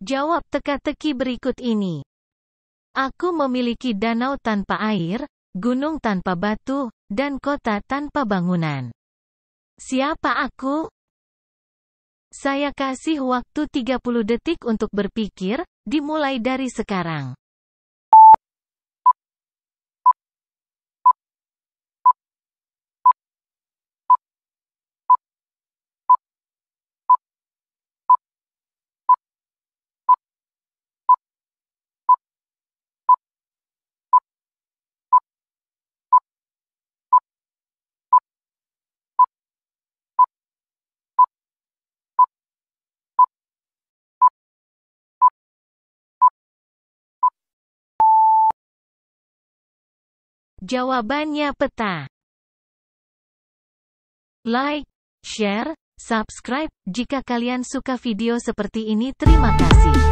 Jawab teka-teki berikut ini. Aku memiliki danau tanpa air, gunung tanpa batu, dan kota tanpa bangunan. Siapa aku? Saya kasih waktu 30 detik untuk berpikir, dimulai dari sekarang. Jawabannya peta. Like, share, subscribe. Jika kalian suka video seperti ini terima kasih.